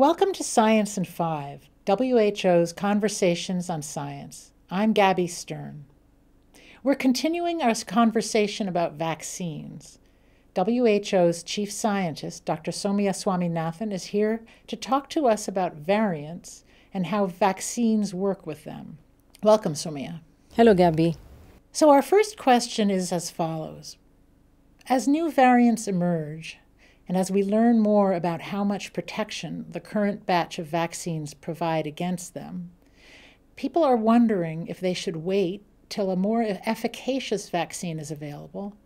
Welcome to Science in Five, WHO's Conversations on Science. I'm Gabby Stern. We're continuing our conversation about vaccines. WHO's chief scientist, Dr. Somya Swaminathan, is here to talk to us about variants and how vaccines work with them. Welcome, Somya. Hello, Gabby. So, our first question is as follows As new variants emerge, and as we learn more about how much protection the current batch of vaccines provide against them, people are wondering if they should wait till a more efficacious vaccine is available,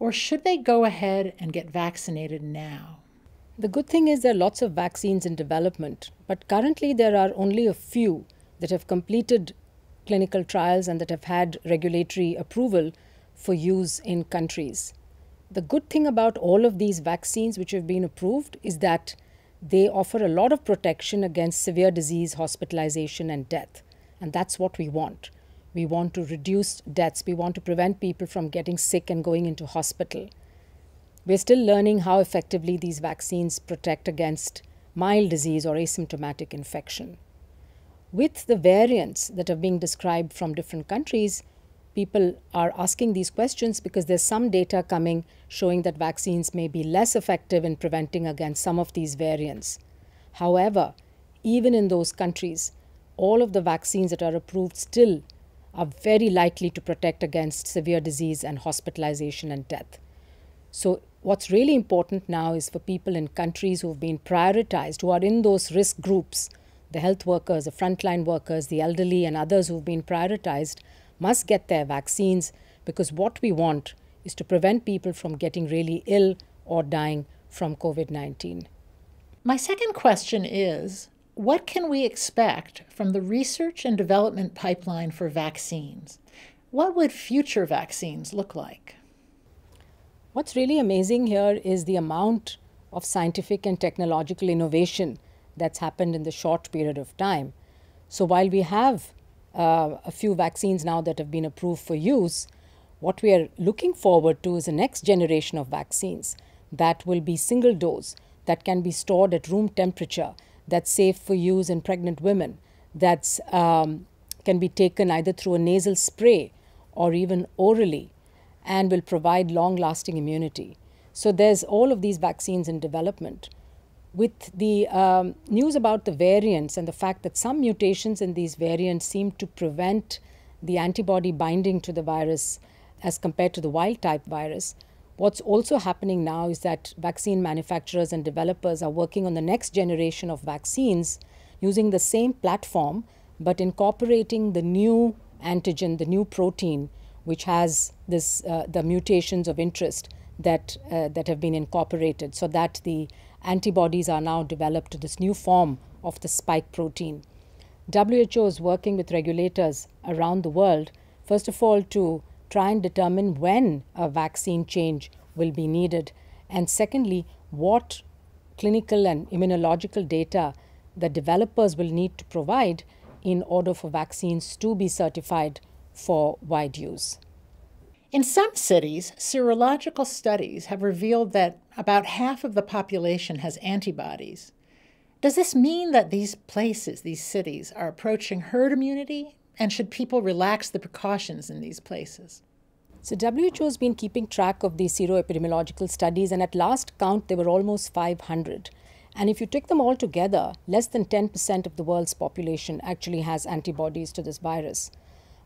or should they go ahead and get vaccinated now? The good thing is there are lots of vaccines in development, but currently there are only a few that have completed clinical trials and that have had regulatory approval for use in countries the good thing about all of these vaccines which have been approved is that they offer a lot of protection against severe disease, hospitalization, and death. And that's what we want. We want to reduce deaths. We want to prevent people from getting sick and going into hospital. We're still learning how effectively these vaccines protect against mild disease or asymptomatic infection. With the variants that are being described from different countries, people are asking these questions because there's some data coming showing that vaccines may be less effective in preventing against some of these variants. However, even in those countries, all of the vaccines that are approved still are very likely to protect against severe disease and hospitalization and death. So, what's really important now is for people in countries who have been prioritized, who are in those risk groups, the health workers, the frontline workers, the elderly, and others who've been prioritized must get their vaccines because what we want is to prevent people from getting really ill or dying from COVID 19. My second question is what can we expect from the research and development pipeline for vaccines? What would future vaccines look like? What's really amazing here is the amount of scientific and technological innovation that's happened in the short period of time. So while we have uh, a few vaccines now that have been approved for use, what we are looking forward to is the next generation of vaccines that will be single dose, that can be stored at room temperature, that's safe for use in pregnant women, that um, can be taken either through a nasal spray or even orally, and will provide long lasting immunity. So there's all of these vaccines in development with the um, news about the variants and the fact that some mutations in these variants seem to prevent the antibody binding to the virus as compared to the wild type virus, what's also happening now is that vaccine manufacturers and developers are working on the next generation of vaccines using the same platform but incorporating the new antigen, the new protein, which has this, uh, the mutations of interest that, uh, that have been incorporated so that the antibodies are now developed to this new form of the spike protein. WHO is working with regulators around the world, first of all, to try and determine when a vaccine change will be needed, and secondly, what clinical and immunological data the developers will need to provide in order for vaccines to be certified for wide use. In some cities, serological studies have revealed that about half of the population has antibodies. Does this mean that these places, these cities, are approaching herd immunity? And should people relax the precautions in these places? So WHO has been keeping track of these seroepidemiological studies, and at last count, there were almost 500. And if you take them all together, less than 10% of the world's population actually has antibodies to this virus.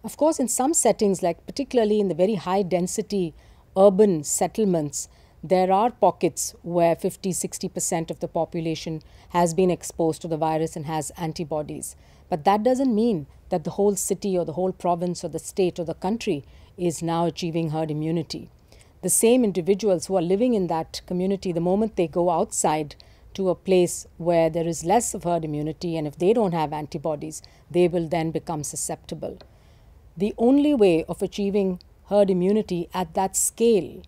Of course, in some settings, like particularly in the very high density urban settlements, there are pockets where 50 60% of the population has been exposed to the virus and has antibodies. But that doesn't mean that the whole city or the whole province or the state or the country is now achieving herd immunity. The same individuals who are living in that community, the moment they go outside to a place where there is less of herd immunity, and if they don't have antibodies, they will then become susceptible the only way of achieving herd immunity at that scale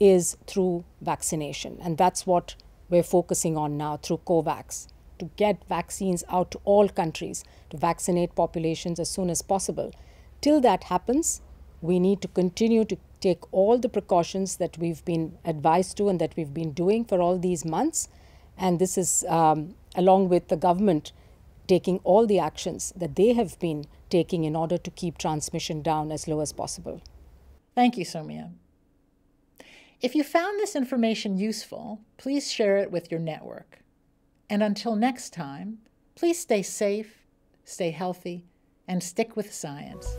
is through vaccination. And that's what we're focusing on now through COVAX to get vaccines out to all countries, to vaccinate populations as soon as possible. Till that happens, we need to continue to take all the precautions that we've been advised to and that we've been doing for all these months. And this is um, along with the government taking all the actions that they have been taking in order to keep transmission down as low as possible. Thank you, Somia. If you found this information useful, please share it with your network. And until next time, please stay safe, stay healthy, and stick with science.